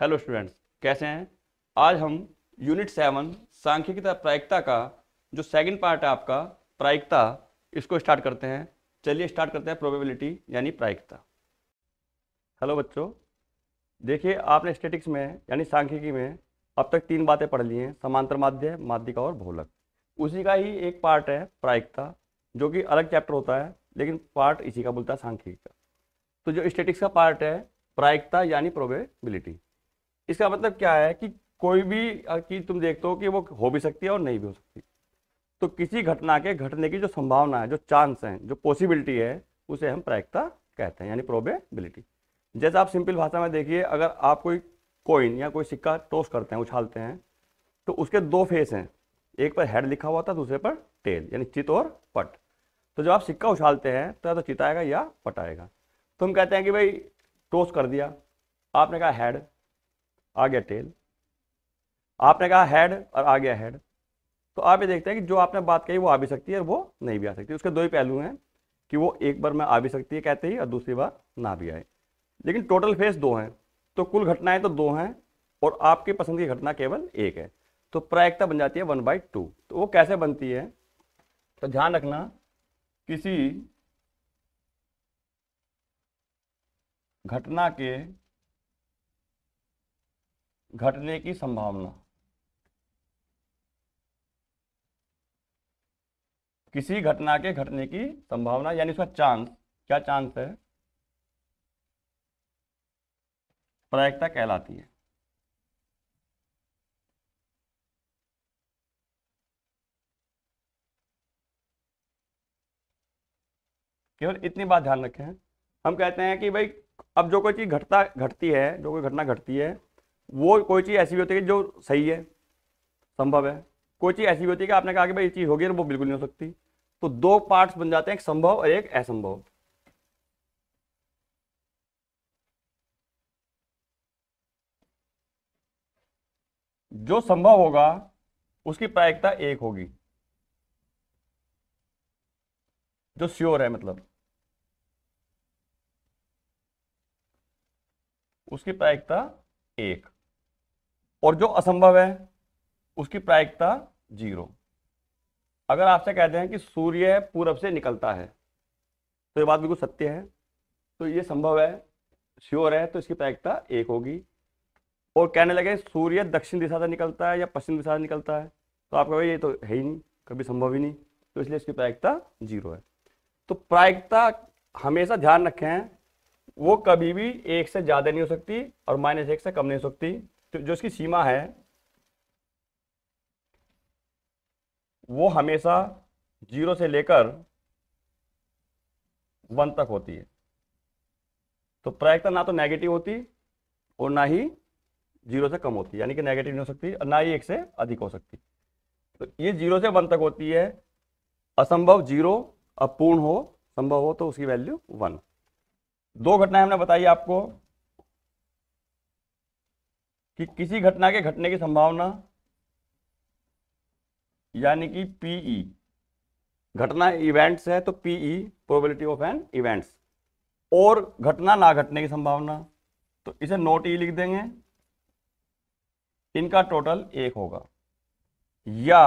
Hello students कैसे हैं आज हम यूनिट सेवन सांख्यिकता प्रायिकता का जो सेकंड पार्ट है आपका प्रायिकता इसको स्टार्ट करते हैं चलिए स्टार्ट करते हैं प्रोबेबिलिटी यानी प्रायिकता हेलो बच्चों देखिए आपने स्टेटिक्स में यानी सांख्यिकी में अब तक तीन बातें पढ़ ली हैं समांतर माध्य माध्यिका और भोलक उसी का ही एक पार्ट है प्रायिकता जो कि अलग चैप्टर होता है लेकिन पार्ट इसी का बोलता है सांख्यिकी का तो जो स्टेटिक्स का पार्ट है प्रायिकता यानी प्रोबेबिलिटी इसका मतलब क्या है कि कोई भी चीज़ तुम देखते हो कि वो हो भी सकती है और नहीं भी हो सकती तो किसी घटना के घटने की जो संभावना है जो चांस हैं जो पॉसिबिलिटी है उसे हम प्रायिकता कहते हैं यानी प्रोबेबिलिटी जैसे आप सिंपल भाषा में देखिए अगर आप कोई कोइन या कोई सिक्का टोस करते हैं उछालते हैं तो उसके दो फेस हैं एक पर हेड लिखा हुआ था दूसरे पर टेल यानी चित और पट तो जब आप सिक्का उछालते हैं तो या तो चित आएगा या पट आएगा तो हम कहते हैं कि भाई टोस कर दिया आपने कहा हेड आ गया टेल आपने कहा हेड और आ गया हेड तो आप ये देखते हैं कि जो आपने बात कही वो आ भी सकती है और वो नहीं भी आ सकती उसके दो ही पहलू हैं कि वो एक बार में आ भी सकती है कहते ही और दूसरी बार ना भी आए लेकिन टोटल फेस दो हैं तो कुल घटनाएं तो दो हैं और आपकी पसंद की घटना केवल एक है तो प्रायिकता बन जाती है वन बाई टू तो वो कैसे बनती है तो ध्यान रखना किसी घटना के घटने की संभावना किसी घटना के घटने की संभावना यानी उसका चांस क्या चांस है प्रायिकता कहलाती है केवल इतनी बात ध्यान रखें हम कहते हैं कि भाई अब जो कोई चीज़ घटता घटती है जो कोई घटना घटती है वो कोई चीज़ ऐसी भी होती है जो सही है संभव है कोई चीज़ ऐसी भी होती है कि आपने कहा कि भाई ये चीज़ होगी और वो बिल्कुल नहीं हो सकती तो दो पार्ट्स बन जाते हैं एक संभव और एक असंभव जो संभव होगा उसकी प्रायिकता एक होगी जो श्योर है मतलब उसकी प्रायिकता एक और जो असंभव है उसकी प्रायिकता जीरो अगर आपसे कहते हैं कि सूर्य पूरब से निकलता है तो ये बात बिल्कुल सत्य है तो ये संभव है श्योर है तो इसकी प्रायिकता एक होगी और कहने लगे सूर्य दक्षिण दिशा से निकलता है या पश्चिम दिशा से निकलता है तो आप कहोगे ये तो है ही नहीं कभी संभव ही नहीं तो इसलिए इसकी प्रायिकता जीरो है तो प्रायिकता हमेशा ध्यान रखें वो कभी भी एक से ज़्यादा नहीं हो सकती और माइनस एक से कम नहीं हो सकती तो जो इसकी सीमा है वो हमेशा जीरो से लेकर वन तक होती है तो प्रायिकता ना तो नेगेटिव होती और ना ही जीरो से कम होती यानी कि नेगेटिव नहीं हो सकती और ना ही एक से अधिक हो सकती तो ये जीरो से वन तक होती है असंभव जीरो अपूर्ण हो संभव हो तो उसकी वैल्यू वन दो घटनाएं हमने बताई आपको कि किसी घटना के घटने की संभावना यानी कि पीई e। घटना इवेंट्स है तो P E probability of an events और घटना ना घटने की संभावना तो इसे नोट ई e लिख देंगे इनका टोटल एक होगा या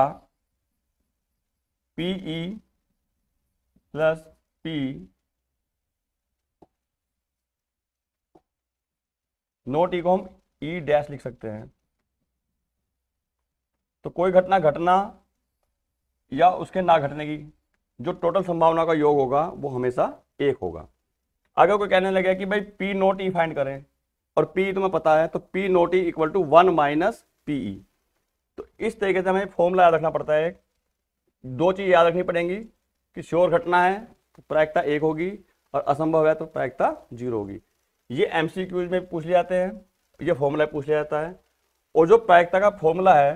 P E plus P not E को हम ई e डैश लिख सकते हैं तो कोई घटना घटना या उसके ना घटने की जो टोटल संभावना का योग होगा वो हमेशा एक होगा अगर कोई कहने लगे कि भाई पी नोट ई फाइंड करें और पी तुम्हें पता है तो P not E equal to one minus P E तो इस तरीके से हमें फॉर्मूला याद रखना पड़ता है दो चीज़ याद रखनी पड़ेंगी कि श्योर घटना है तो प्रायिकता एक होगी और असंभव है तो प्रायिकता जीरो होगी ये एम में पूछ ले जाते हैं ये फॉर्मूला पूछ लिया जाता है और जो प्रायिकता का फॉर्मूला है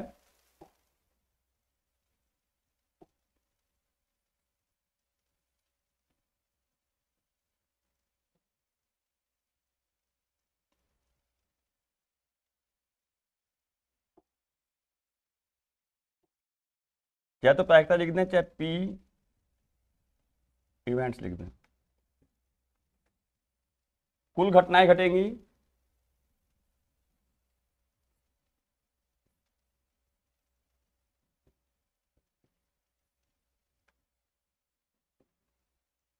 या तो प्रायिकता लिख दें चाहे पी इवेंट्स लिख दें कुल घटनाएं घटेंगी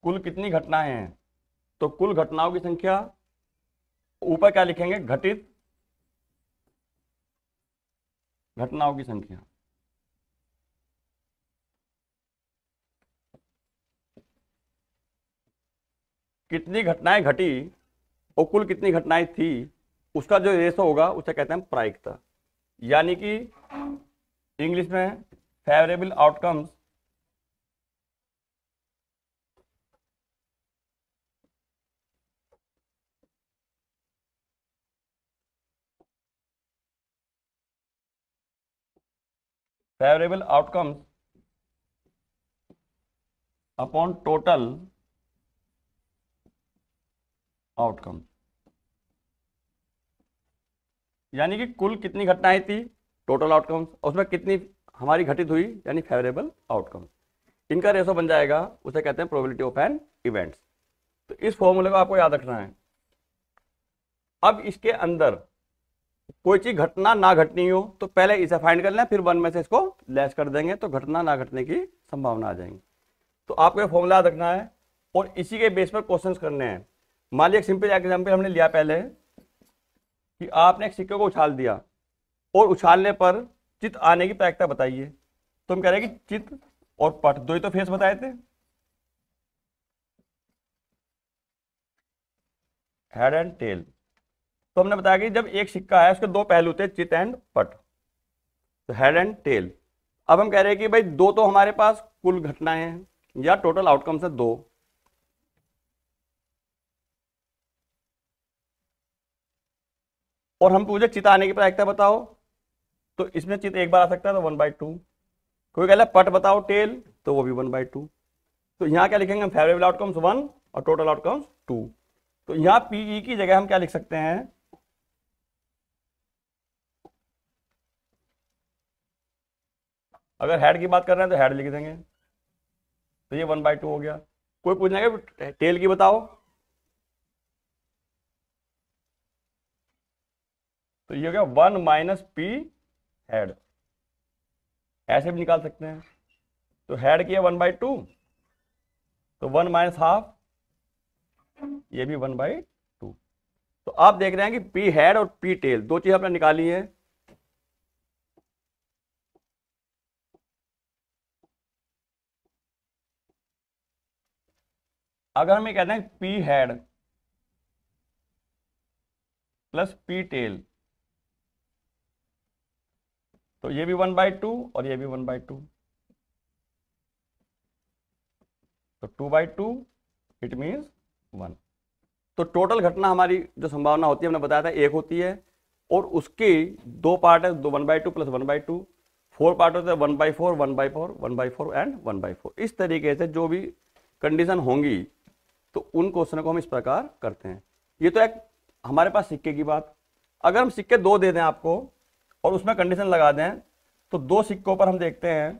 कुल कितनी घटनाएं हैं तो कुल घटनाओं की संख्या ऊपर क्या लिखेंगे घटित घटनाओं की संख्या कितनी घटनाएं घटी और कुल कितनी घटनाएं थी उसका जो रेशो होगा उसे कहते हैं प्रायिकता यानी कि इंग्लिश में favourable outcomes favourable outcome upon total outcome यानी कि कुल कितनी घटनाएं थी टोटल आउटकम्स उसमें कितनी हमारी घटित हुई यानी फेवरेबल आउटकम्स इनका रेशो बन जाएगा उसे कहते हैं प्रोबेबिलिटी ऑफ एन इवेंट्स तो इस फॉर्मूले को आपको याद रखना है अब इसके अंदर कोई चीज घटना ना घटनी हो तो पहले इसे फाइंड कर लें फिर वन में से इसको लेस कर देंगे तो घटना ना घटने की संभावना आ जाएगी तो आपको ये फॉर्मूला याद रखना है और इसी के बेस पर क्वेश्चंस करने हैं मान लिया एक सिंपल एग्जाम्पल हमने लिया पहले कि आपने एक सिक्के को उछाल दिया और उछालने पर चित आने की प्रायिकता बताइए तो हम कह रहे हैं कि चित और पट दो ही तो फेस बताए थे हेड एंड टेल तो हमने बताया कि जब एक सिक्का है उसके दो पहलू थे चित एंड पट तो हेड एंड टेल अब हम कह रहे हैं कि भाई दो तो हमारे पास कुल घटनाएं हैं या टोटल आउटकम्स है दो और हम पूछे चित आने की प्रायिकता बताओ तो इसमें चित एक बार आ सकता है तो वन बाई टू कोई कह पट बताओ टेल तो वो भी वन बाई टू तो यहां क्या लिखेंगे हम फेवरेबल आउटकम्स वन और टोटल आउटकम्स टू तो यहां पीई e की जगह हम क्या लिख सकते हैं अगर हेड की बात कर रहे हैं तो हेड लिख देंगे तो ये वन बाई टू हो गया कोई पूछना है टेल की बताओ तो ये हो गया वन माइनस पी हेड ऐसे भी निकाल सकते हैं तो हेड की है वन बाई टू तो वन माइनस हाफ ये भी वन बाई टू तो आप देख रहे हैं कि पी हेड और पी टेल दो चीज़ आपने निकाली है अगर हम ये कहते हैं P head plus P tail तो ये भी वन बाई टू और ये भी वन बाई टू तो two by two it means one तो टोटल घटना हमारी जो संभावना होती है हमने बताया था एक होती है और उसकी दो पार्ट है दो one by two plus one by two four part होते हैं one by four one by four one by four and one by four इस तरीके से जो भी कंडीशन होंगी तो उन क्वेश्चन को हम इस प्रकार करते हैं ये तो एक हमारे पास सिक्के की बात अगर हम सिक्के दो दे दें आपको और उसमें कंडीशन लगा दें तो दो सिक्कों पर हम देखते हैं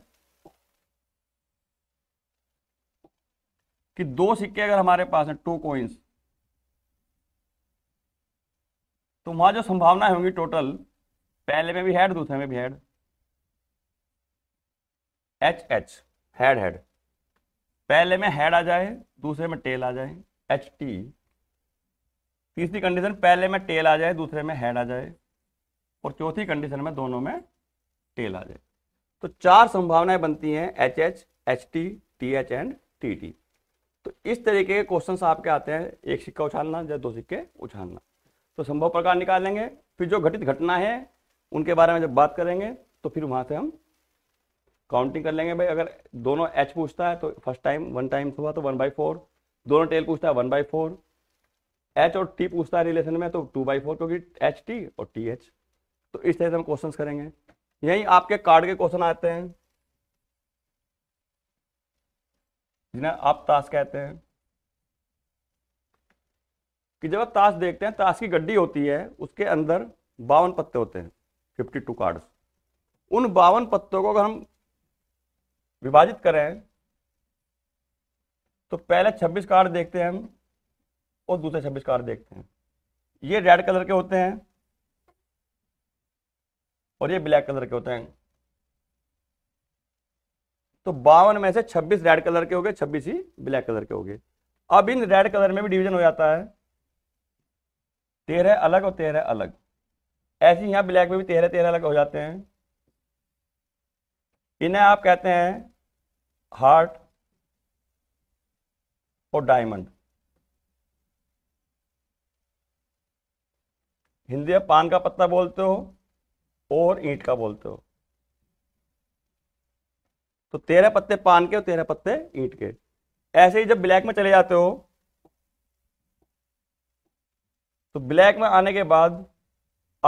कि दो सिक्के अगर हमारे पास हैं टू कोइंस तो वहां जो संभावनाएं होंगी टोटल पहले में भी हेड दूसरे में भी head H H head head पहले में हेड आ जाए दूसरे में टेल आ जाए एच टी तीसरी कंडीशन पहले में टेल आ जाए दूसरे में हेड आ जाए और चौथी कंडीशन में दोनों में टेल आ जाए तो चार संभावनाएं बनती हैं H H H T T H and T T तो इस तरीके के क्वेश्चन आपके आते हैं एक सिक्का उछालना या दो सिक्के उछालना तो संभव प्रकार निकालेंगे फिर जो घटित घटना है उनके बारे में जब बात करेंगे तो फिर वहां से हम काउंटिंग कर लेंगे भाई अगर दोनों एच पूछता है तो फर्स्ट टाइम वन टाइम हुआ तो वन बाई फोर दोनों टेल पूछता है वन बाई फोर एच और टी पूछता है रिलेशन में तो टू बाई फोर क्योंकि एच टी और टी एच तो इस तरह से हम क्वेश्चन करेंगे यही आपके कार्ड के क्वेश्चन आते हैं जिन्हें आप ताश कहते हैं कि जब आप ताश देखते हैं ताश की गड्डी होती है उसके अंदर बावन पत्ते होते हैं फिफ्टी टू कार्ड्स उन बावन पत्तों को अगर हम विभाजित करें तो पहले 26 कार्ड देखते हैं हम और दूसरे 26 कार्ड देखते हैं ये रेड कलर के होते हैं और ये ब्लैक कलर के होते हैं तो बावन में से 26 रेड कलर के हो गए 26 ही ब्लैक कलर के हो गए अब इन रेड कलर में भी डिवीजन हो जाता है तेरह अलग और तेरह अलग ऐसे यहां ब्लैक में भी तेरह तेरह अलग हो जाते हैं इन्हें आप कहते हैं हार्ट और डायमंड हिंदी में पान का पत्ता बोलते हो और ईंट का बोलते हो तो तेरह पत्ते पान के और तेरह पत्ते ईंट के ऐसे ही जब ब्लैक में चले जाते हो तो ब्लैक में आने के बाद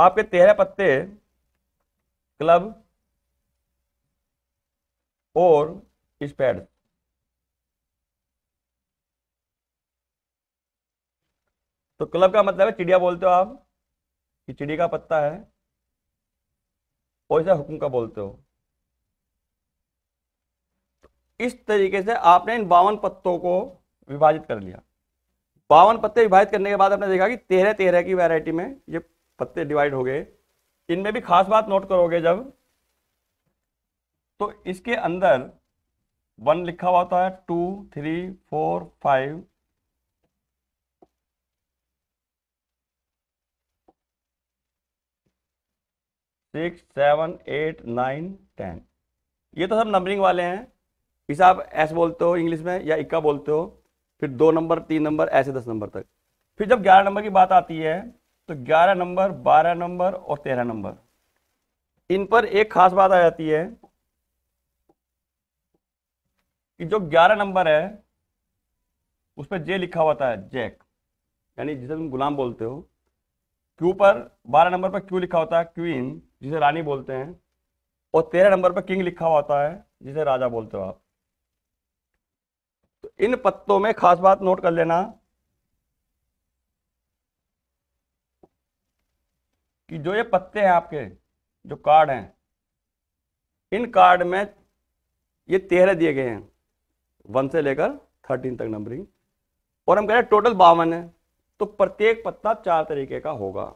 आपके तेरह पत्ते क्लब और इस पैड तो क्लब का मतलब है चिड़िया बोलते हो आप कि चिड़ी का पत्ता है और इसे हुक्म का बोलते हो तो इस तरीके से आपने इन बावन पत्तों को विभाजित कर लिया बावन पत्ते विभाजित करने के बाद आपने देखा कि तेरह तेरह की वैरायटी में ये पत्ते डिवाइड हो गए इनमें भी खास बात नोट करोगे जब तो इसके अंदर वन लिखा हुआ होता है two three four five six seven eight nine ten ये तो सब नंबरिंग वाले हैं इसे आप एस बोलते हो इंग्लिश में या इक्का बोलते हो फिर दो नंबर तीन नंबर ऐसे दस नंबर तक फिर जब ग्यारह नंबर की बात आती है तो ग्यारह नंबर बारह नंबर और तेरह नंबर इन पर एक खास बात आ जाती है कि जो 11 नंबर है उस पर जे लिखा हुआ है जैक यानी जिसे तुम गुलाम बोलते हो क्यू पर 12 नंबर पर क्यू लिखा होता है क्वीन जिसे रानी बोलते हैं और तेरह नंबर पर किंग लिखा हुआ होता है जिसे राजा बोलते हो आप तो इन पत्तों में खास बात नोट कर लेना कि जो ये पत्ते हैं आपके जो कार्ड हैं इन कार्ड में ये तेरह दिए गए हैं वन से लेकर थर्टीन तक नंबरिंग और हम कह रहे हैं टोटल बावन है तो प्रत्येक पत्ता चार तरीके का होगा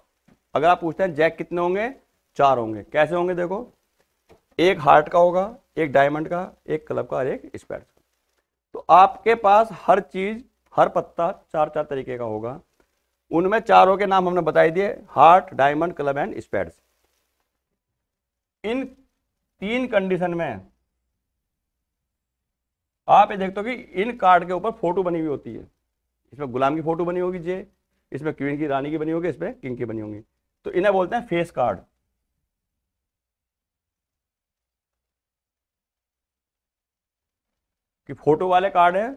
अगर आप पूछते हैं जैक कितने होंगे चार होंगे कैसे होंगे देखो एक हार्ट का होगा एक डायमंड का एक क्लब का और एक स्पैड का तो आपके पास हर चीज हर पत्ता चार चार तरीके का होगा उनमें चारों के नाम हमने बताई दिए heart diamond club and spades इन तीन कंडीशन में आप ये देखते हो कि इन कार्ड के ऊपर फोटो बनी हुई होती है इसमें गुलाम की फोटो बनी होगी जे इसमें क्वीन की रानी की बनी होगी इसमें किंग की बनी होगी तो इन्हें बोलते हैं फेस कार्ड कि फोटो वाले कार्ड हैं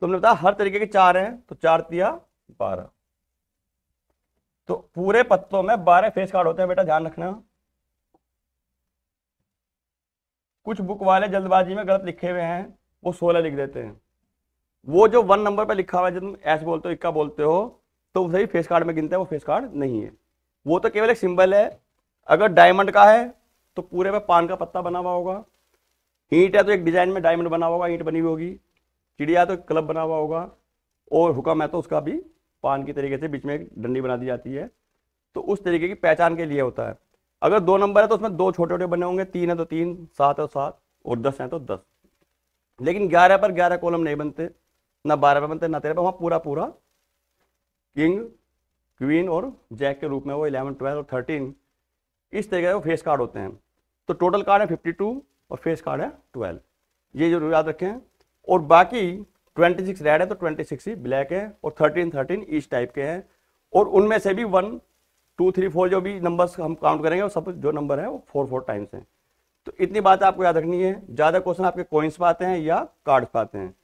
तुमने तो बताया हर तरीके के चार हैं तो चार दिया बारह तो पूरे पत्तों में बारह फेस कार्ड होते हैं बेटा ध्यान रखना कुछ बुक वाले जल्दबाजी में गलत लिखे हुए हैं वो सोलह लिख देते हैं वो जो वन नंबर पर लिखा हुआ है जब तुम एस बोलते हो इक्का बोलते हो तो सही फेस कार्ड में गिनते हैं वो फेस कार्ड नहीं है वो तो केवल एक सिंबल है अगर डायमंड का है तो पूरे में पान का पत्ता बना हुआ होगा ईंट है तो एक डिजाइन में डायमंड बना हुआ होगा ईंट बनी हुई होगी चिड़िया तो क्लब बना हुआ होगा और हुक्म है तो उसका भी पान की तरीके से बीच में एक डंडी बना दी जाती है तो उस तरीके की पहचान के लिए होता है अगर दो नंबर है तो उसमें दो छोटे छोटे बने होंगे तीन है तो तीन सात है तो सात और दस है तो दस लेकिन ग्यारह पर ग्यारह कॉलम नहीं बनते ना बारह पर बनते ना तेरह पर वहाँ पूरा पूरा किंग क्वीन और जैक के रूप में वो इलेवन ट्वेल्व और थर्टीन इस तरीके वो फेस कार्ड होते हैं तो टोटल कार्ड है फिफ्टी टू और फेस कार्ड है ट्वेल्व ये जरूर याद रखें और बाकी ट्वेंटी सिक्स रेड है तो ट्वेंटी सिक्स ही ब्लैक है और थर्टीन थर्टीन इस टाइप के हैं और उनमें से भी वन टू थ्री फोर जो भी नंबर्स हम काउंट करेंगे वो सब जो नंबर है वो फोर फोर टाइम्स हैं तो इतनी बात आपको याद रखनी है ज़्यादा क्वेश्चन आपके कोइंस पे आते हैं या कार्ड्स पे आते हैं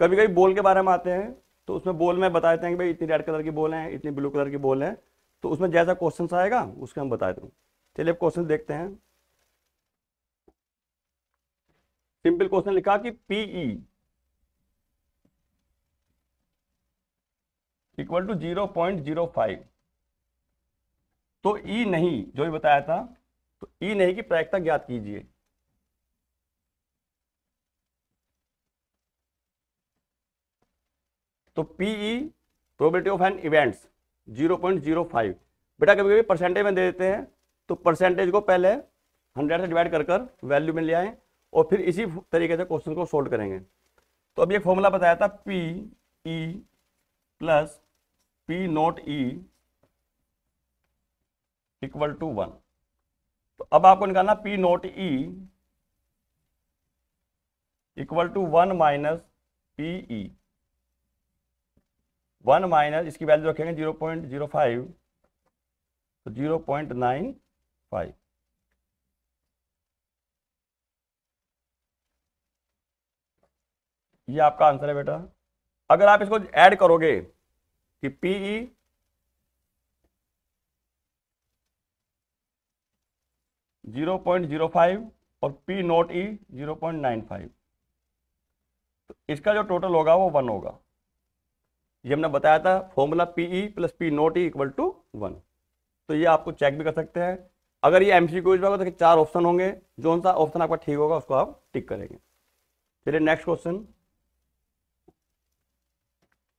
कभी कभी बोल के बारे में आते हैं तो उसमें बोल में बता देते हैं कि भाई इतनी रेड कलर की बोल है इतनी ब्लू कलर की बोल है तो उसमें जैसा क्वेश्चन आएगा उसके हम बता दें चलिए अब क्वेश्चन देखते हैं सिंपल क्वेश्चन लिखा कि P E equal to zero point zero five तो ई e नहीं जो भी बताया था तो ई नहीं की प्रायिकता ज्ञात कीजिए तो P E probability of an events 0.05 बेटा कभी कभी परसेंटेज में दे देते हैं तो परसेंटेज को पहले हंड्रेड से डिवाइड कर कर वैल्यू में ले आए और फिर इसी तरीके से क्वेश्चन को सोल्व करेंगे तो अभी एक फॉर्मूला बताया था P E plus P not E equal to one तो अब आपको निकालना P not E equal to one minus P E one minus इसकी वैल्यू रखेंगे जीरो पॉइंट जीरो फाइव तो जीरो पॉइंट नाइन फाइव ये आपका आंसर है बेटा अगर आप इसको ऐड करोगे कि P E zero point zero five और P not E e zero point nine five तो इसका जो टोटल होगा वो वन होगा ये हमने बताया था formula P E plus P not E equal to one तो ये आपको चेक भी कर सकते हैं अगर ये एम सी क्यूज होगा तो चार ऑप्शन होंगे जो सा ऑप्शन आपका ठीक होगा उसको आप टिक करेंगे चलिए नेक्स्ट क्वेश्चन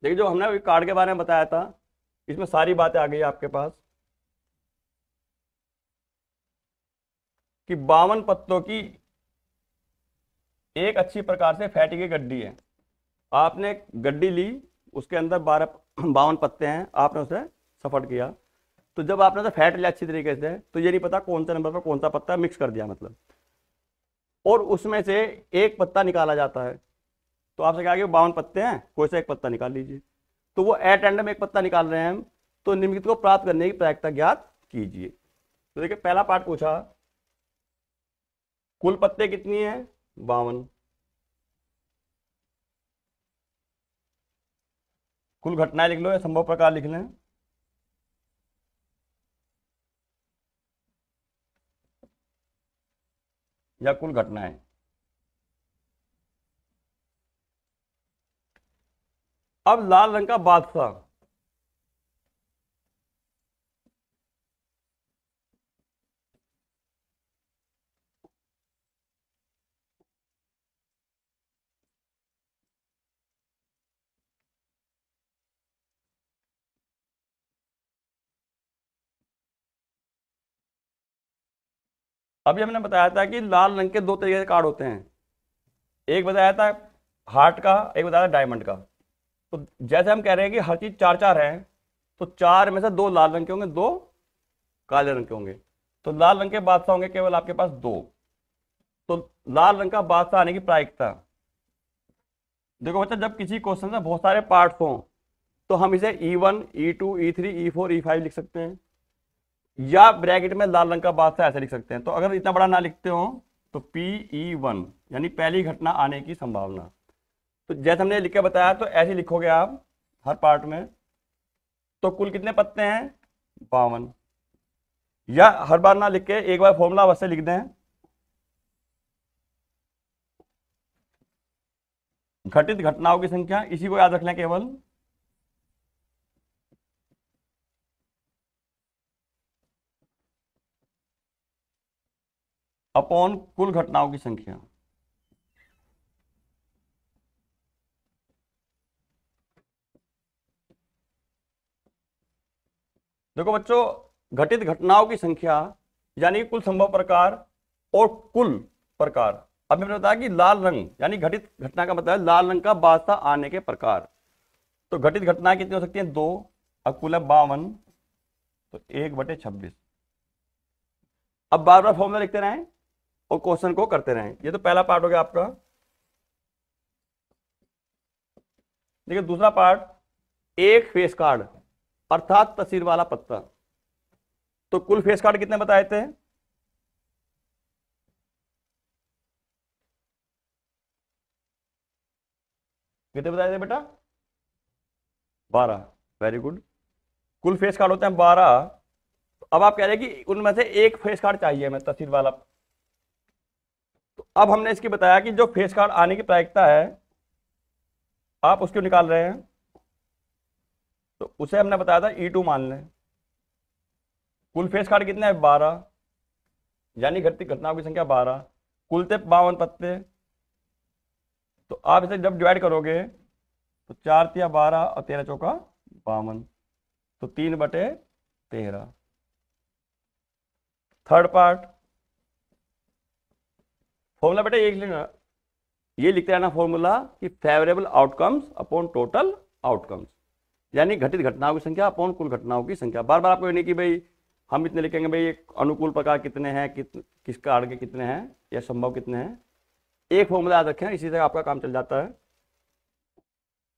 देखिए जो हमने कार्ड के बारे में बताया था इसमें सारी बातें आ गई आपके पास कि बावन पत्तों की एक अच्छी प्रकार से फैटी की गड्डी है आपने गड्डी ली उसके अंदर बारह बावन पत्ते हैं आपने उसे सफर किया तो जब आपने उसे फैट लिया अच्छी तरीके से तो ये नहीं पता कौन सा नंबर पर कौन सा पत्ता मिक्स कर दिया मतलब और उसमें से एक पत्ता निकाला जाता है तो आपसे कहा कि बावन पत्ते हैं कोई सा एक पत्ता निकाल लीजिए तो वो एट एंड एक पत्ता निकाल रहे हैं हम तो निम्नलिखित को प्राप्त करने की प्रायिकता ज्ञात कीजिए तो देखिए पहला पार्ट पूछा कुल पत्ते कितनी है बावन कुल घटनाएं लिख लो या संभव प्रकार लिख लें या कुल घटनाएं अब लाल रंग का बादशाह अभी हमने बताया था कि लाल रंग के दो तरीके के कार्ड होते हैं एक बताया था हार्ट का एक बताया था डायमंड का तो जैसे हम कह रहे हैं कि हर चीज़ चार चार हैं तो चार में से दो लाल रंग के होंगे दो काले रंग के होंगे तो लाल रंग के बादशाह होंगे केवल आपके पास दो तो लाल रंग का बादशाह आने की प्रायिकता देखो बच्चा जब किसी क्वेश्चन में बहुत सारे पार्ट्स हों तो हम इसे E one E two E three E four E five लिख सकते हैं या ब्रैकेट में लाल रंग का बादशाह ऐसे लिख सकते हैं तो अगर इतना बड़ा ना लिखते हो तो पी ई वन यानी पहली घटना आने की संभावना तो जैसे हमने लिख के बताया तो ऐसे लिखोगे आप हर पार्ट में तो कुल कितने पत्ते हैं बावन या हर बार ना लिख के एक बार फॉर्मूला अवश्य लिख दें घटित घटनाओं की संख्या इसी को याद रख लें केवल अपॉन कुल घटनाओं की संख्या देखो बच्चों घटित घटनाओं की संख्या यानी कुल संभव प्रकार और कुल प्रकार अब मैंने बताया कि लाल रंग यानी घटित घटना का मतलब है लाल रंग का बादशाह आने के प्रकार तो घटित घटना कितनी हो सकती है दो अकुल बावन तो एक बटे छब्बीस अब बार बार फॉर्मूला लिखते रहे और क्वेश्चन को करते रहें ये तो पहला पार्ट हो गया आपका देखिए दूसरा पार्ट एक फेस कार्ड अर्थात तस्वीर वाला पत्ता तो कुल फेस कार्ड कितने बताए थे कितने बताए थे बेटा बारह वेरी गुड कुल फेस कार्ड होते हैं बारह अब आप कह रहे हैं कि उनमें से एक फेस कार्ड चाहिए हमें तस्वीर वाला अब हमने इसकी बताया कि जो फेस कार्ड आने की प्रायिकता है आप उसको निकाल रहे हैं तो उसे हमने बताया था ई e टू मान लें कुल फेस कार्ड कितने हैं बारह यानी घटती घटनाओं की संख्या बारह कुल थे बावन पत्ते तो आप इसे जब डिवाइड करोगे तो चार तिया बारह और तेरह चौका बावन तो तीन बटे तेरह थर्ड पार्ट फॉर्मूला बेटा ये लिखना ये लिखते रहना फॉर्मूला कि favourable outcomes upon total outcomes यानी घटित घटनाओं की संख्या अपॉन कुल घटनाओं की संख्या बार बार आपको ये नहीं कि भाई हम इतने लिखेंगे भाई अनुकूल प्रकार कितने हैं कित किसका कारण के कितने हैं या संभव कितने हैं एक फॉर्मूला याद रखें इसी तरह आपका काम चल जाता है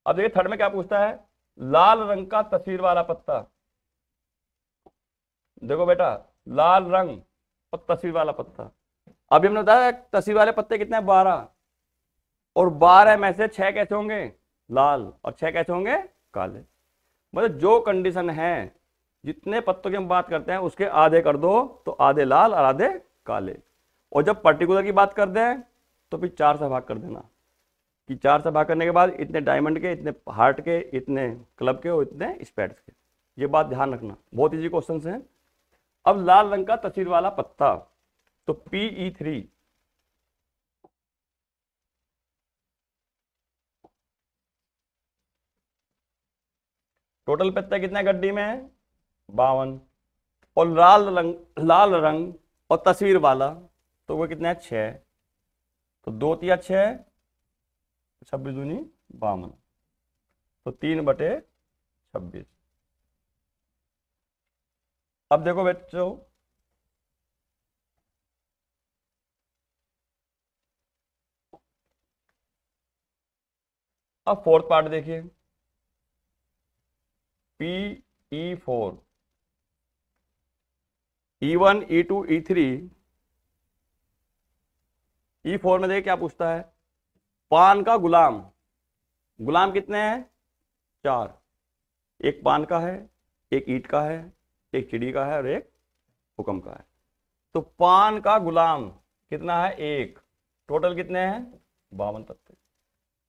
अब देखिए थर्ड में क्या पूछता है लाल रंग का तस्वीर वाला पत्ता देखो बेटा लाल रंग और तस्वीर वाला पत्ता अभी हमने बताया तस्वीर वाले पत्ते कितने हैं बारह और बारह में से छह कैसे होंगे लाल और छह कैसे होंगे काले मतलब जो कंडीशन है जितने पत्तों की हम बात करते हैं उसके आधे कर दो तो आधे लाल और आधे काले और जब पर्टिकुलर की बात कर हैं तो फिर चार से भाग कर देना कि चार से भाग करने के बाद इतने डायमंड के इतने हार्ट के इतने क्लब के और इतने स्पैट्स के ये बात ध्यान रखना बहुत इजी क्वेश्चन हैं अब लाल रंग का तस्वीर वाला पत्ता तो पीई थ्री e टोटल पत्ते कितने गड्डी में है बावन और लाल रंग लाल रंग और तस्वीर वाला तो वो कितने है छः तो दो तिया छ छब्बीस दूनी बावन तो तीन बटे छब्बीस अब देखो बच्चों अब फोर्थ पार्ट देखिए P E four E one E two E three E four में देखिए क्या पूछता है पान का गुलाम गुलाम कितने हैं चार एक पान का है एक ईट का है एक चिड़ी का है और एक हुक्म का है तो पान का गुलाम कितना है एक टोटल कितने हैं बावन तत्व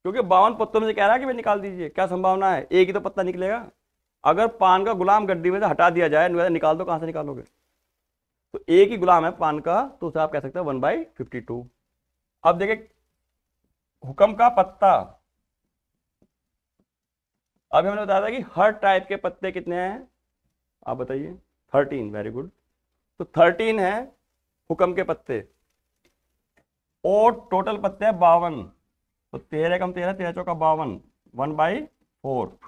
क्योंकि बावन पत्तों में से कह रहा है कि भाई निकाल दीजिए क्या संभावना है एक ही तो पत्ता निकलेगा अगर पान का गुलाम गड्डी में से हटा दिया जाए तो निकाल दो कहाँ से निकालोगे तो एक ही गुलाम है पान का तो उसे आप कह सकते हैं वन बाई फिफ्टी टू अब देखे हुक्म का पत्ता अभी हमने बताया था कि हर टाइप के पत्ते कितने हैं आप बताइए थर्टीन वेरी गुड तो थर्टीन है हुक्म के पत्ते और टोटल पत्ते हैं बावन तो तेरह कम तेरह तेरह चौका बावन वन बाई फोर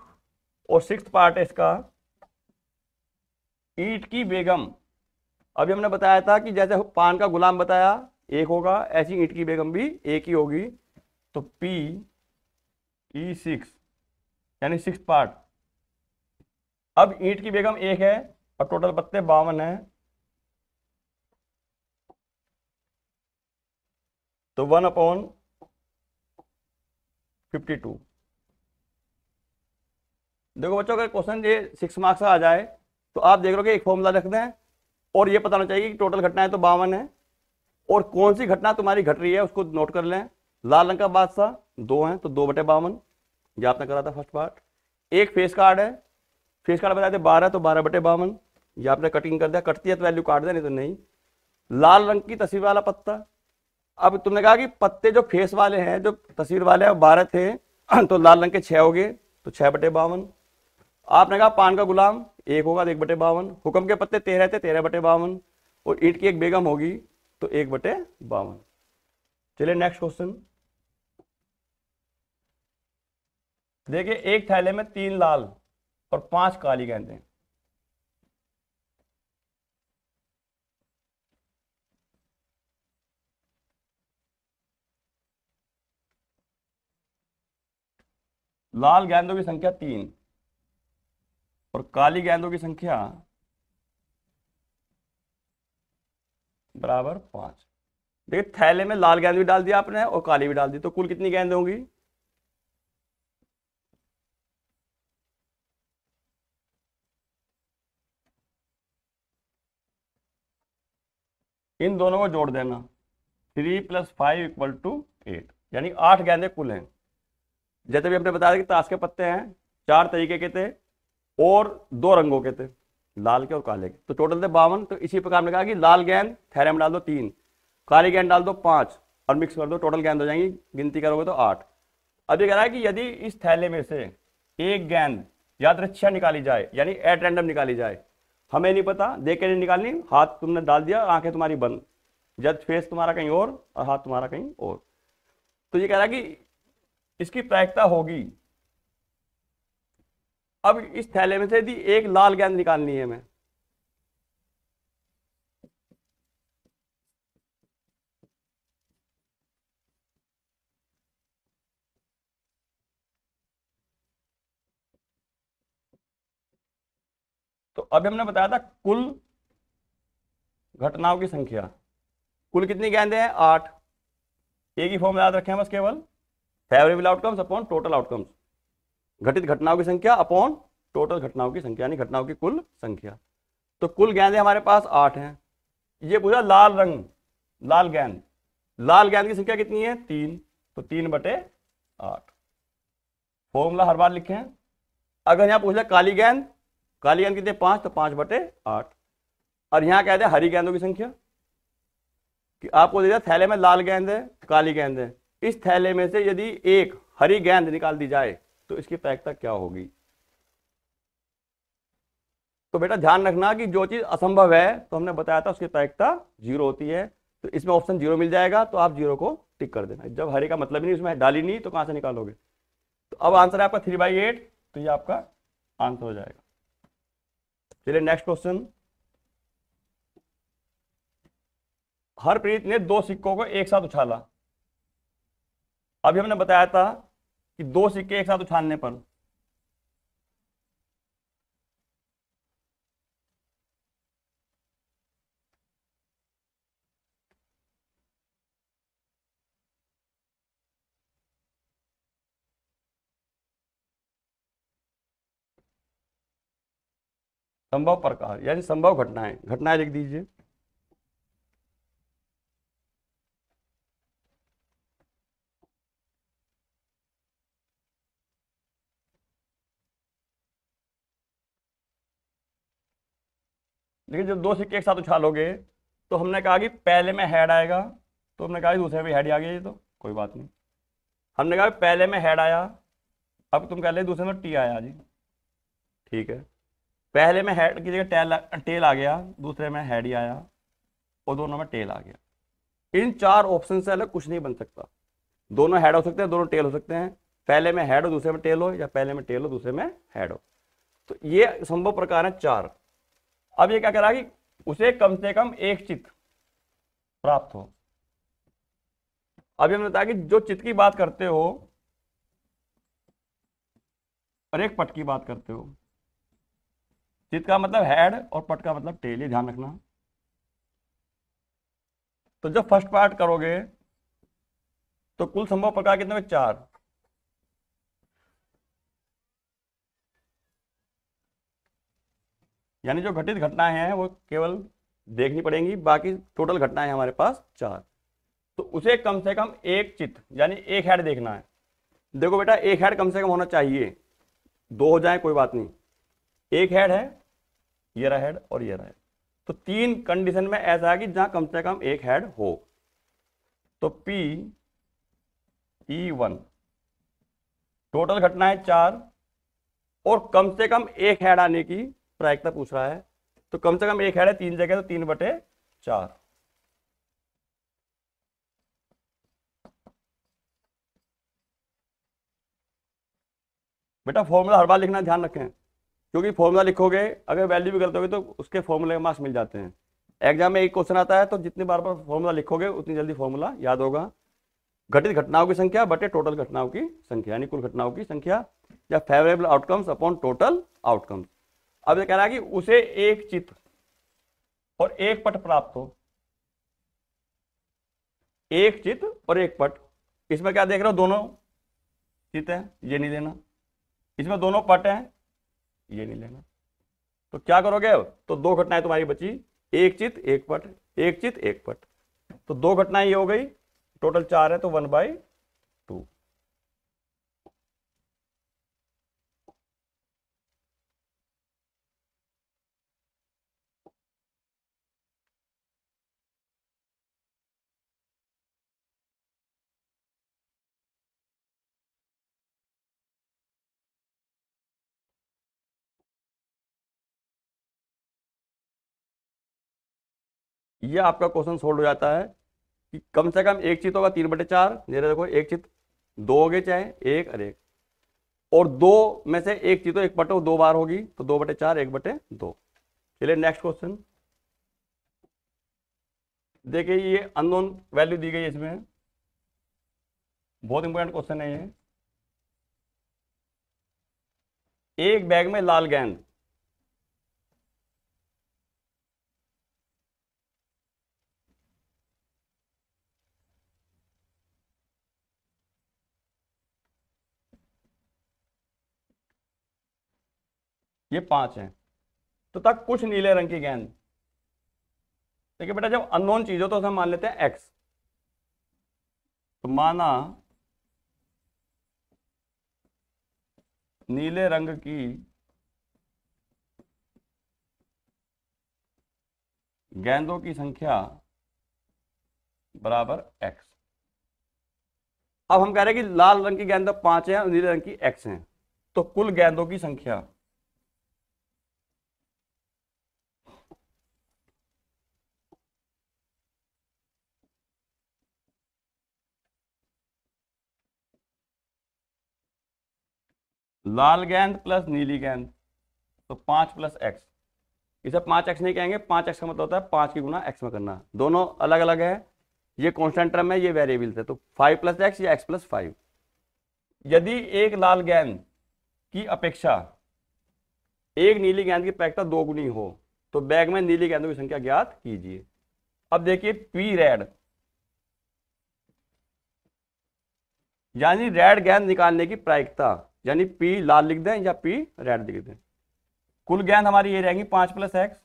और सिक्स पार्ट है इसका ईट की बेगम अभी हमने बताया था कि जैसे पान का गुलाम बताया एक होगा ऐसी ईट की बेगम भी एक ही होगी तो पी ई सिक्स यानी सिक्स पार्ट अब ईट की बेगम एक है और टोटल पत्ते बावन है तो वन अपॉन फिफ्टी टू देखो बच्चों अगर क्वेश्चन ये सिक्स मार्क्स का आ जाए तो आप देख लो कि एक फॉर्मूला रख दें और ये पता होना चाहिए कि टोटल घटनाएं तो बावन है और कौन सी घटना तुम्हारी घट रही है उसको नोट कर लें लाल रंग का बादशाह दो हैं तो दो बटे बावन ये आपने करा था फर्स्ट पार्ट एक फेस कार्ड है फेस कार्ड बताए थे बारह तो बारह बटे बावन ये आपने कटिंग कर दिया कटती है तो वैल्यू काट दिया नहीं तो नहीं लाल रंग की तस्वीर वाला पत्ता अब तुमने कहा कि पत्ते जो फेस वाले हैं जो तस्वीर वाले हैं बारह थे तो लाल रंग के छह हो गए तो छह बटे बावन आपने कहा पान का गुलाम एक होगा तो एक बटे बावन हुक्म के पत्ते तेरह थे तेरह बटे बावन और ईट की एक बेगम होगी तो एक बटे बावन चलिए नेक्स्ट क्वेश्चन देखिए एक थैले में तीन लाल और पांच काली गेंदें लाल गेंदों की संख्या तीन और काली गेंदों की संख्या बराबर पांच देखिए थैले में लाल गेंद भी डाल दिया आपने और काली भी डाल दी तो कुल कितनी गेंद होगी इन दोनों को जोड़ देना three plus five equal to eight यानी आठ गेंदे कुल हैं जैसे भी हमने बताया कि ताश के पत्ते हैं चार तरीके के थे और दो रंगों के थे लाल के और काले के तो टोटल थे बावन तो इसी प्रकार हमने कहा कि लाल गेंद थैरे में डाल दो तीन काली गेंद डाल दो पाँच और मिक्स कर दो टोटल गेंद हो जाएंगी गिनती करोगे तो आठ अब कह रहा है कि यदि इस थैले में से एक गेंद याद रक्षा निकाली जाए यानी एट रैंडम निकाली जाए हमें नहीं पता देख के नहीं निकालनी हाथ तुमने डाल दिया आंखें तुम्हारी बंद जब फेस तुम्हारा कहीं और और हाथ तुम्हारा कहीं और तो ये कह रहा है कि इसकी प्रायिकता होगी अब इस थैले में से यदि एक लाल गेंद निकालनी है हमें तो अभी हमने बताया था कुल घटनाओं की संख्या कुल कितनी गेंदे हैं आठ एक ही फॉर्म याद रखें बस केवल favourable outcomes upon total outcomes घटित घटनाओं की संख्या अपॉन टोटल घटनाओं की संख्या यानी घटनाओं की कुल संख्या तो कुल गेंदे हमारे पास आठ हैं ये पूछा लाल रंग लाल गेंद लाल गेंद की संख्या कितनी है तीन तो तीन बटे आठ फॉर्मूला हर बार लिखे हैं अगर यहां पूछ काली गेंद काली गेंद कितने पांच तो पांच बटे आठ और यहां कहते हैं हरी गेंदों की संख्या कि आपको दे दिया थैले में लाल गेंद है काली गेंद है इस थैले में से यदि एक हरी गेंद निकाल दी जाए तो इसकी पैकता क्या होगी तो बेटा ध्यान रखना कि जो चीज़ असंभव है तो हमने बताया था उसकी पैकता जीरो होती है तो इसमें ऑप्शन जीरो मिल जाएगा तो आप जीरो को टिक कर देना जब हरे का मतलब नहीं उसमें डाली नहीं तो कहां से निकालोगे तो अब आंसर है आपका थ्री बाई एट तो ये आपका आंसर हो जाएगा चलिए नेक्स्ट क्वेश्चन हरप्रीत ने दो सिक्कों को एक साथ उछाला अभी हमने बताया था कि दो सिक्के एक साथ उछालने पर संभव प्रकार यानी संभव घटनाएं घटनाएं लिख दीजिए लेकिन जब दो सिक्के एक साथ उछालोगे तो हमने कहा कि पहले में हेड आएगा तो हमने कहा दूसरे में हेड आ गया ये तो कोई बात नहीं हमने कहा पहले में हेड आया अब तुम कह ले दूसरे में टी आया जी ठीक है पहले में हेड की जगह टेल टेल आ गया दूसरे में हेड ही आया और दोनों में टेल आ गया इन चार ऑप्शन से अलग कुछ नहीं बन सकता दोनों हेड हो सकते हैं दोनों टेल हो सकते हैं पहले में हेड हो दूसरे में टेल हो या पहले में टेल हो दूसरे में हेड हो तो ये संभव प्रकार है चार अब ये क्या करा कि उसे कम से कम एक चित प्राप्त हो अभी हमने बताया कि जो चित्त की बात करते हो और एक पट की बात करते हो चित्त का मतलब हेड और पट का मतलब टेल ये ध्यान रखना तो जब फर्स्ट पार्ट करोगे तो कुल संभव प्रकार कितने में चार यानी जो घटित घटनाएं हैं वो केवल देखनी पड़ेंगी बाकी टोटल घटनाएं हमारे पास चार तो उसे कम से कम एक चित्र यानी एक हेड देखना है देखो बेटा एक हेड कम से कम होना चाहिए दो हो जाए कोई बात नहीं एक हेड है ये रहा हेड और ये रहा हेड तो तीन कंडीशन में ऐसा है कि जहां कम से कम एक हेड हो तो पी ई वन टोटल घटनाएं चार और कम से कम एक हेड आने की प्रायिकता पूछ रहा है तो कम से कम एक हेड है तीन जगह तो तीन बटे चार बेटा फॉर्मूला हर बार लिखना ध्यान रखें क्योंकि फॉर्मूला लिखोगे अगर वैल्यू भी गलत होगी तो उसके फॉर्मूले मार्क्स मिल जाते हैं एग्जाम में एक क्वेश्चन आता है तो जितनी बार बार फॉर्मूला लिखोगे उतनी जल्दी फॉर्मूला याद होगा घटित घटनाओं की संख्या बटे टोटल घटनाओं की संख्या यानी कुल घटनाओं की संख्या या favourable outcomes upon total outcomes अब ये कह रहा है कि उसे एक चित और एक पट प्राप्त हो एक चित और एक पट इसमें क्या देख रहे हो दोनों चित है ये नहीं लेना इसमें दोनों पट हैं ये नहीं लेना तो क्या करोगे अब तो दो घटनाएं तुम्हारी बची एक चित एक पट एक चित एक पट तो दो घटनाएं ये हो गई टोटल चार है तो वन बाई ये आपका क्वेश्चन सोल्व हो जाता है कि कम से कम एक चित होगा तीन बटे चार जैसे देखो एक चित दो हो गए चाहे एक और एक और दो में से एक चितो एक बटो दो बार होगी तो दो बटे चार एक बटे दो चलिए नेक्स्ट क्वेश्चन देखिए ये अनोन वैल्यू दी गई है इसमें बहुत इंपॉर्टेंट क्वेश्चन है ये एक बैग में लाल गेंद ये पांच हैं तो तक कुछ नीले रंग की गेंद देखिए बेटा जब अननोन चीज हो तो हम मान लेते हैं एक्स तो माना नीले रंग की गेंदों की संख्या बराबर एक्स अब हम कह रहे हैं कि लाल रंग की गेंद पांच है और नीले रंग की एक्स है तो कुल गेंदों की संख्या लाल गेंद प्लस नीली गेंद तो पांच प्लस एक्स इसे पांच एक्स नहीं कहेंगे पांच एक्स का मतलब होता है पांच की गुना एक्स में करना दोनों अलग अलग है ये कॉन्स्टेंट टर्म है ये वेरिएबल है तो फाइव प्लस एक्स या एक्स प्लस फाइव यदि एक लाल गेंद की अपेक्षा एक नीली गेंद की अपेक्षा दो गुनी हो तो बैग में नीली गेंदों की संख्या ज्ञात कीजिए अब देखिए पी रेड यानी रेड गेंद निकालने की प्रायिकता यानी पी लाल लिख दें या पी रेड लिख दें कुल गेंद हमारी ये रहेगी पांच प्लस एक्स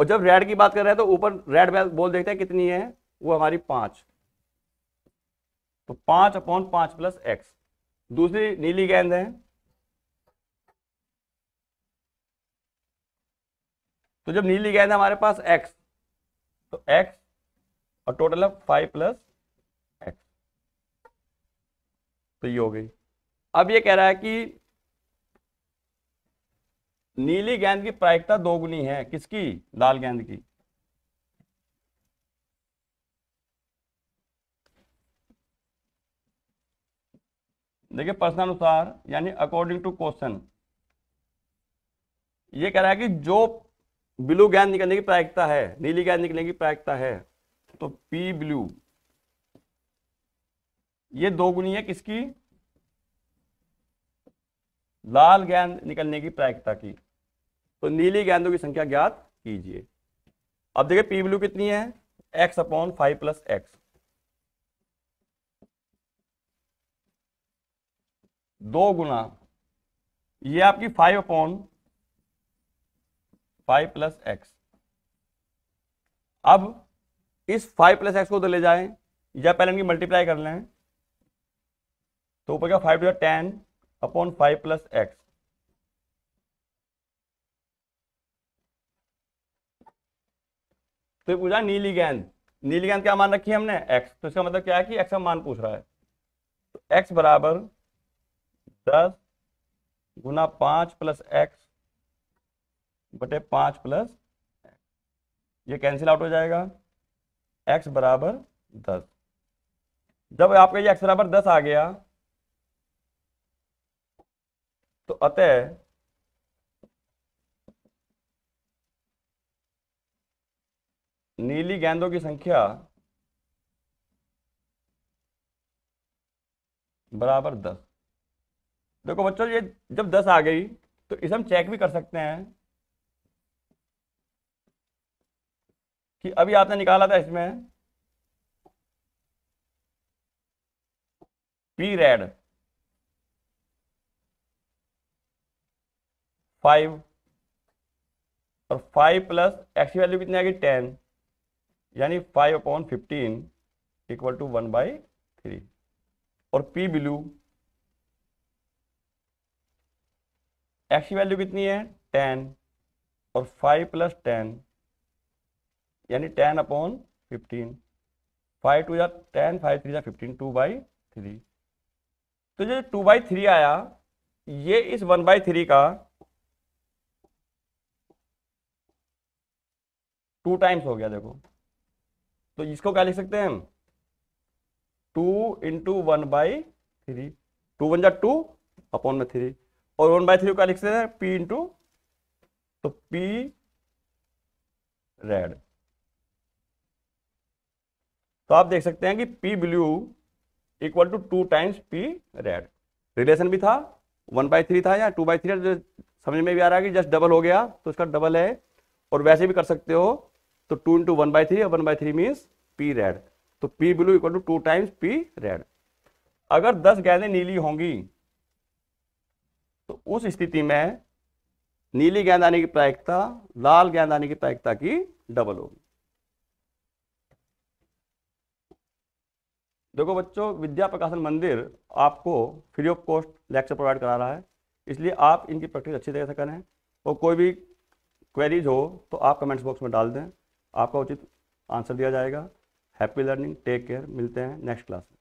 और जब रेड की बात कर रहे हैं तो ऊपर रेड बॉल देखते हैं कितनी है वो हमारी पांच तो पांच अपॉन पांच प्लस एक्स दूसरी नीली गेंद है तो जब नीली गेंद है हमारे पास एक्स तो एक्स और टोटल है फाइव प्लस तो ये हो गई अब ये कह रहा है कि नीली गेंद की प्रायिकता दोगुनी है किसकी लाल गेंद की देखिए प्रश्नानुसार यानी अकॉर्डिंग टू क्वेश्चन ये कह रहा है कि जो ब्लू गेंद निकलने की प्रायिकता है नीली गेंद निकलने की प्रायिकता है तो पी ब्लू ये दोगुनी है किसकी लाल गेंद निकलने की प्रायिकता की तो नीली गेंदों की संख्या ज्ञात कीजिए अब देखिए पी ब्लू कितनी है X upon five plus X दो गुना ये आपकी five upon five plus X अब इस फाइव प्लस एक्स को तो ले जाए या पहले इनकी मल्टीप्लाई कर लें तो ऊपर का five ten upon five plus X तो पूछा नीली गेंद नीली गेंद क्या मान रखी है हमने एक्स तो इसका मतलब क्या है कि एक्स का मान पूछ रहा है तो एक्स बराबर दस गुना पांच प्लस एक्स बटे पांच प्लस ये कैंसिल आउट हो जाएगा एक्स बराबर दस जब आपका ये एक्स बराबर दस आ गया तो अतः नीली गेंदों की संख्या बराबर दस देखो बच्चों ये जब दस आ गई तो इसे हम चेक भी कर सकते हैं कि अभी आपने निकाला था इसमें पी रेड फाइव और फाइव प्लस एक्स की वैल्यू कितनी आएगी टेन यानी five upon fifteen equal to one by three और पी बिलू एक्स की वैल्यू कितनी है टेन और फाइव प्लस टेन यानी ten upon fifteen five two या टेन फाइव थ्री या फिफ्टीन टू बाई थ्री तो जो टू बाई थ्री आया ये इस वन बाई थ्री का टू टाइम्स हो गया देखो तो इसको क्या लिख सकते हैं हम two into one by three two one जा टू अपॉन में थ्री और वन बाई थ्री क्या लिख सकते हैं पी इंटू तो पी रेड तो आप देख सकते हैं कि P blue equal to two times P red relation भी था वन बाई थ्री था या टू बाई थ्री समझ में भी आ रहा है कि जस्ट डबल हो गया तो इसका डबल है और वैसे भी कर सकते हो तो two into one by three one by three means P red तो P blue equal to two times P red अगर दस गेंदें नीली होंगी तो उस स्थिति में नीली गेंद आने की प्रायिकता लाल गेंद आने की प्रायिकता की डबल होगी देखो बच्चों विद्या प्रकाशन मंदिर आपको free of cost lecture provide करा रहा है इसलिए आप इनकी प्रैक्टिस अच्छी तरह से करें और कोई भी क्वेरीज हो तो आप कमेंट्स बॉक्स में डाल दें आपका उचित आंसर दिया जाएगा हैप्पी लर्निंग टेक केयर मिलते हैं नेक्स्ट क्लास में